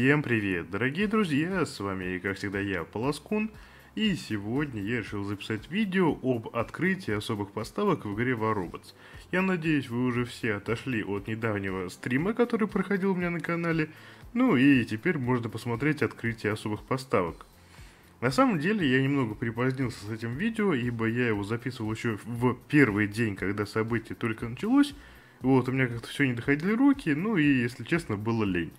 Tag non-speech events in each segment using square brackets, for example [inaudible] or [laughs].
Всем привет, дорогие друзья, с вами, как всегда, я, Полоскун, и сегодня я решил записать видео об открытии особых поставок в игре War Robots. Я надеюсь, вы уже все отошли от недавнего стрима, который проходил у меня на канале, ну и теперь можно посмотреть открытие особых поставок. На самом деле я немного припозднился с этим видео, ибо я его записывал еще в первый день, когда событие только началось, вот, у меня как-то все не доходили руки, ну и, если честно, было лень.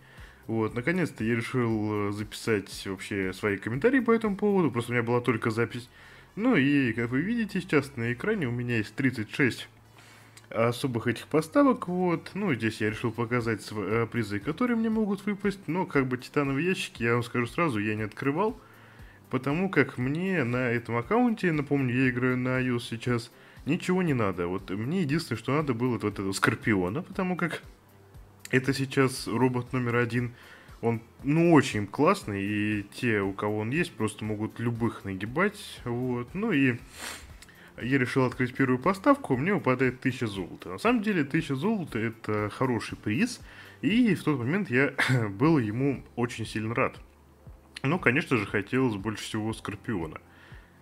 Вот, наконец-то я решил э, записать вообще свои комментарии по этому поводу, просто у меня была только запись. Ну и, как вы видите сейчас на экране, у меня есть 36 особых этих поставок, вот. Ну, здесь я решил показать свои, э, призы, которые мне могут выпасть, но как бы титановые ящики, я вам скажу сразу, я не открывал, потому как мне на этом аккаунте, напомню, я играю на iOS сейчас, ничего не надо. Вот мне единственное, что надо было, это вот этого Скорпиона, потому как это сейчас робот номер один. Он, ну, очень классный, и те, у кого он есть, просто могут любых нагибать, вот. Ну и я решил открыть первую поставку, мне выпадает 1000 золота. На самом деле 1000 золота это хороший приз, и в тот момент я [coughs] был ему очень сильно рад. Но, конечно же, хотелось больше всего Скорпиона.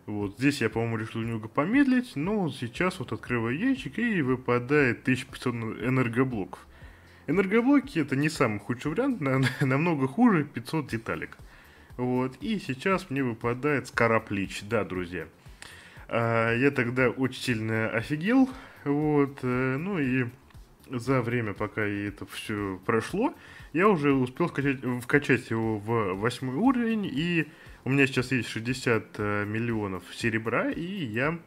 Вот здесь я, по-моему, решил немного помедлить, но сейчас вот открываю ящик и выпадает 1500 энергоблоков. Энергоблоки это не самый худший вариант, на, намного хуже 500 деталек. Вот, и сейчас мне выпадает скороплич, да, друзья. А, я тогда очень сильно офигел, вот, э, ну и за время, пока это все прошло, я уже успел вкачать, вкачать его в восьмой уровень, и у меня сейчас есть 60 э, миллионов серебра, и я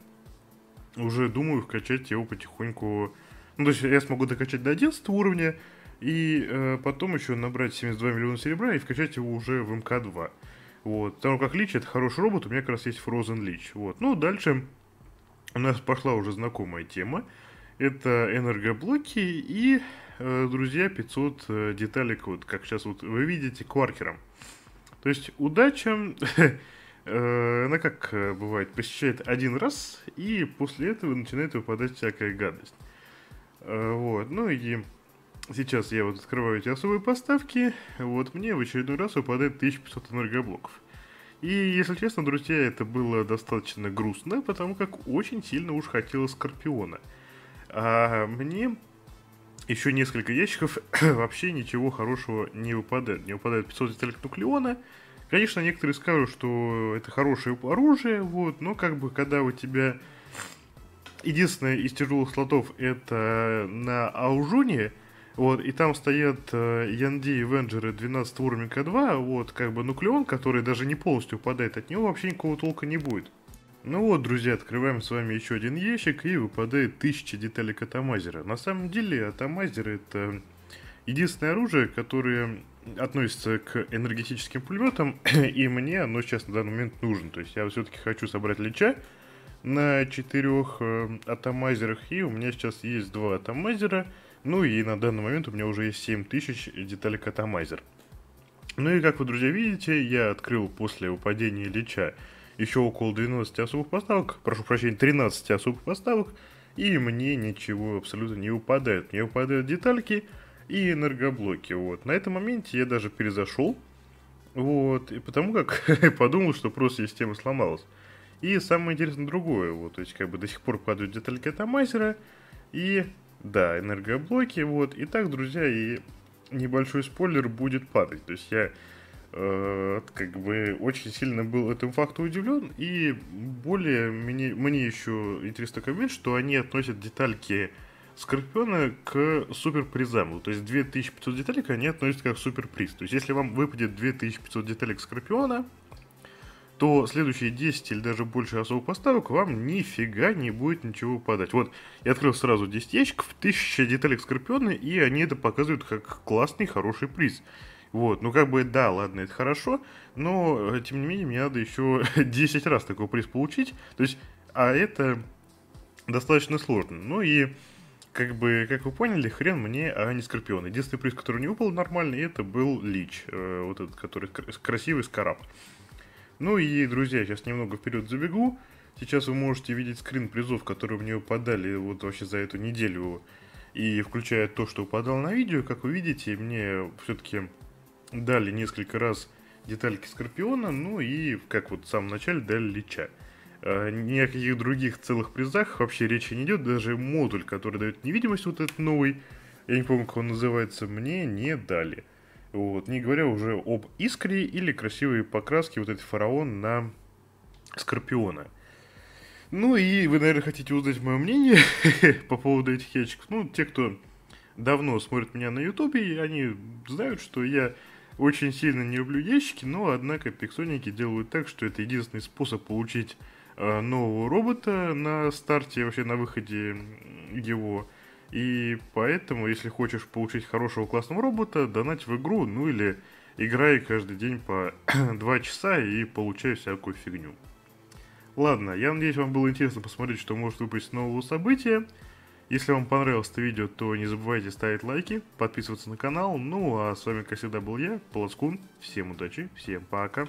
уже думаю вкачать его потихоньку ну, то есть я смогу докачать до 11 уровня, и э, потом еще набрать 72 миллиона серебра и вкачать его уже в МК-2. Вот. Потому как Лич это хороший робот, у меня как раз есть Frozen Лич. Вот. Ну, дальше у нас пошла уже знакомая тема. Это энергоблоки и, э, друзья, 500 э, деталек, вот как сейчас вот вы видите, кваркером. То есть удача, [laughs] э, она как э, бывает, посещает один раз, и после этого начинает выпадать всякая гадость. Э, вот, ну и сейчас я вот открываю эти особые поставки, вот мне в очередной раз выпадает 1500 энергоблоков. И, если честно, друзья, это было достаточно грустно, потому как очень сильно уж хотелось Скорпиона. А мне еще несколько ящиков [coughs] вообще ничего хорошего не выпадает. Не выпадает 500 деталек нуклеона. Конечно, некоторые скажут, что это хорошее оружие, вот, но как бы когда у тебя единственное из тяжелых слотов это на Аужуне, вот, и там стоят э, Янди и Венджеры 12 уровня К2, вот, как бы нуклеон, который даже не полностью упадает, от него вообще никакого толка не будет. Ну вот, друзья, открываем с вами еще один ящик, и выпадает 1000 деталей Катамазера. На самом деле, атомайзер это единственное оружие, которое относится к энергетическим пулеметам, [coughs] и мне оно сейчас на данный момент нужно. То есть я все-таки хочу собрать лича, на четырех э, атомайзерах. И у меня сейчас есть два атомайзера. Ну и на данный момент у меня уже есть 7000 деталек атомайзер. Ну и как вы, друзья, видите, я открыл после упадения Лича еще около 12 особых поставок, прошу прощения, 13 особых поставок, и мне ничего абсолютно не упадает. Мне упадают детальки и энергоблоки. Вот. На этом моменте я даже перезашел, вот, и потому как [laughs] подумал, что просто система сломалась. И самое интересное другое, вот, то есть как бы до сих пор вкладывают детальки атомайзера и, да, энергоблоки, вот. И так, друзья, и небольшой спойлер будет падать. То есть я э, как бы очень сильно был этому факту удивлен. И более мне, мне еще интересно коммент, что они относят детальки Скорпиона к суперпризам. То есть 2500 деталек они относят как суперприз. То есть если вам выпадет 2500 деталек Скорпиона, то следующие 10 или даже больше особых поставок вам нифига не будет ничего выпадать. Вот, я открыл сразу 10 ящиков, 1000 деталек Скорпиона, и они это показывают как классный, хороший приз. Вот, ну как бы да, ладно, это хорошо, но э, тем не менее мне надо еще [laughs] 10 раз такой приз получить. То есть, а это достаточно сложно. Ну и как бы, как вы поняли, хрен мне, а не Скорпион. Единственный приз, который не выпал нормальный, это был Лич. Э, вот этот, который красивый, с ну и, друзья, сейчас немного вперед забегу. Сейчас вы можете видеть скрин призов, которые мне подали вот вообще за эту неделю. И включая то, что подал на видео, как вы видите, мне все-таки дали несколько раз детальки Скорпиона, ну и, как вот в самом начале, дали Лича. А, ни о каких других целых призах вообще речи не идет, даже модуль, который дает невидимость, вот этот новый, я не помню, как он называется, мне не дали. Вот. Не говоря уже об искре или красивой покраске вот этот фараон на скорпиона. Ну и вы, наверное, хотите узнать мое мнение [laughs] по поводу этих ящиков. Ну, те, кто давно смотрит меня на ютубе, они знают, что я очень сильно не люблю ящики, но, однако, пиксоники делают так, что это единственный способ получить э, нового робота на старте, вообще на выходе его. И поэтому, если хочешь получить хорошего классного робота, донать в игру, ну или играй каждый день по 2 [clears throat] часа и получай всякую фигню. Ладно, я надеюсь, вам было интересно посмотреть, что может выпустить нового события. Если вам понравилось это видео, то не забывайте ставить лайки, подписываться на канал. Ну а с вами, как всегда, был я, Полоскун. Всем удачи, всем пока.